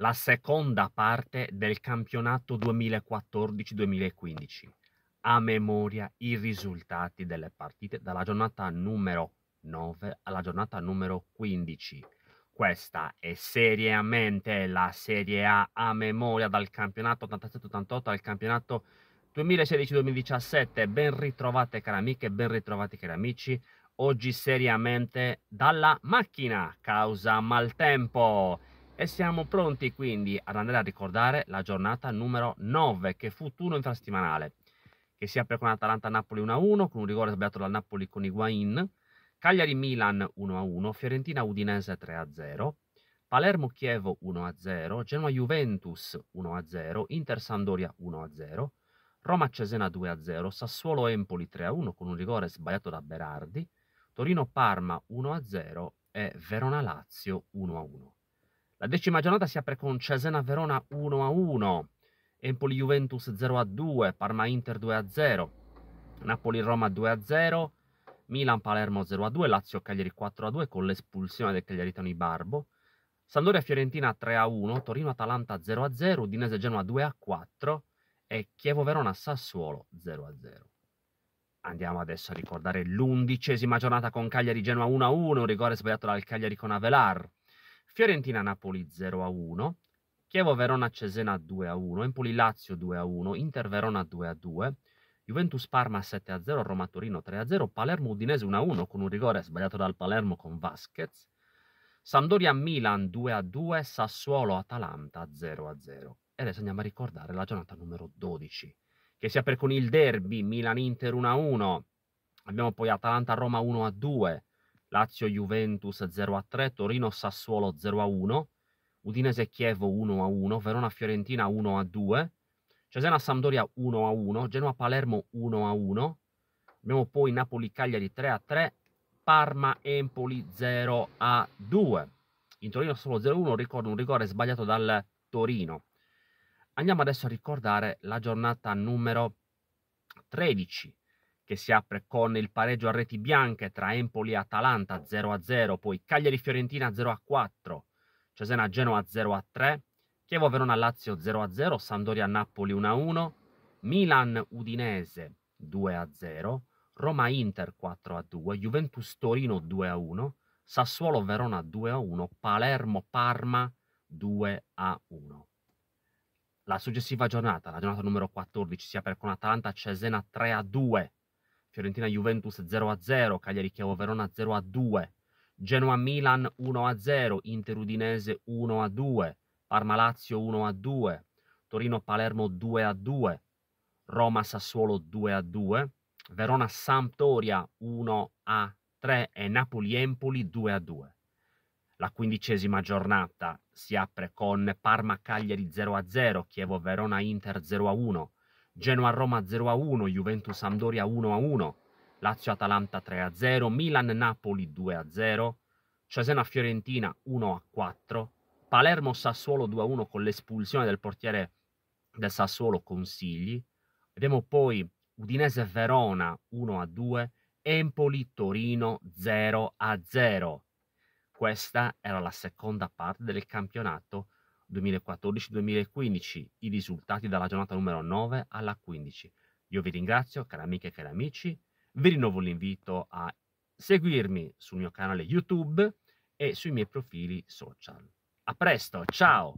la seconda parte del campionato 2014-2015. A memoria i risultati delle partite dalla giornata numero 9 alla giornata numero 15. Questa è seriamente la Serie A a memoria dal campionato 87-88 al campionato 2016-2017. Ben ritrovate cari amiche, ben ritrovati cari amici. Oggi seriamente dalla macchina causa maltempo e siamo pronti quindi ad andare a ricordare la giornata numero 9 che fu turno infrasettimanale, che si apre con Atalanta-Napoli 1-1 con un rigore sbagliato dal Napoli con Higuain, Cagliari-Milan 1-1, Fiorentina-Udinese 3-0, Palermo-Chievo 1-0, Genoa-Juventus 1-0, Inter-Sandoria 1-0, Roma-Cesena 2-0, Sassuolo-Empoli 3-1 con un rigore sbagliato da Berardi, Torino-Parma 1-0 e Verona-Lazio 1-1. La decima giornata si apre con Cesena-Verona 1-1, Empoli-Juventus 0-2, Parma-Inter 2-0, Napoli-Roma 2-0, Milan-Palermo 0-2, Lazio-Cagliari 4-2 con l'espulsione del Cagliaritano Barbo, Sampdoria-Fiorentina 3-1, Torino-Atalanta 0-0, Udinese-Genoa 2-4 e Chievo-Verona-Sassuolo 0-0. Andiamo adesso a ricordare l'undicesima giornata con Cagliari-Genoa 1-1, un rigore sbagliato dal Cagliari con Avelar. Fiorentina-Napoli 0-1, Chievo-Verona-Cesena 2-1, Empoli-Lazio 2-1, Inter-Verona 2-2, Juventus-Parma 7-0, Roma-Torino 3-0, Palermo-Udinese 1-1 con un rigore sbagliato dal Palermo con Vasquez, Sampdoria-Milan 2-2, Sassuolo-Atalanta 0-0. E adesso andiamo a ricordare la giornata numero 12, che si apre con il derby Milan-Inter 1-1, abbiamo poi Atalanta-Roma 1-2, Lazio-Juventus 0-3, Torino-Sassuolo 0-1, Udinese-Chievo 1-1, Verona-Fiorentina 1-2, Cesena-Sampdoria 1-1, Genoa-Palermo 1-1, abbiamo poi Napoli-Cagliari 3-3, Parma-Empoli 0-2. In Torino solo 0-1, ricordo un rigore sbagliato dal Torino. Andiamo adesso a ricordare la giornata numero 13 che si apre con il pareggio a reti bianche tra Empoli e Atalanta 0-0, poi Cagliari-Fiorentina 0-4, Cesena-Genoa 0-3, Chievo-Verona-Lazio 0-0, Sandoria-Napoli 1-1, Milan-Udinese 2-0, Roma-Inter 4-2, Juventus-Torino 2-1, Sassuolo-Verona 2-1, Palermo-Parma 2-1. La successiva giornata, la giornata numero 14, si apre con Atalanta-Cesena 3-2, a Fiorentina-Juventus 0-0, Chievo verona 0-2, Genoa-Milan 1-0, Inter-Udinese 1-2, Parma-Lazio 1-2, Torino-Palermo 2-2, Roma-Sassuolo 2-2, Verona-Sampdoria 1-3 e Napoli-Empoli 2-2. La quindicesima giornata si apre con Parma-Cagliari 0-0, Chievo-Verona-Inter 0-1, Genoa-Roma 0-1, a Juventus-Sampdoria 1-1, a Lazio-Atalanta 3-0, a Milan-Napoli 2-0, a Cesena-Fiorentina 1-4, a Palermo-Sassuolo 2-1 a con l'espulsione del portiere del Sassuolo Consigli, abbiamo poi Udinese-Verona 1-2, a Empoli-Torino 0-0. a Questa era la seconda parte del campionato 2014-2015, i risultati dalla giornata numero 9 alla 15. Io vi ringrazio, cari amiche e cari amici, vi rinnovo l'invito a seguirmi sul mio canale YouTube e sui miei profili social. A presto, ciao!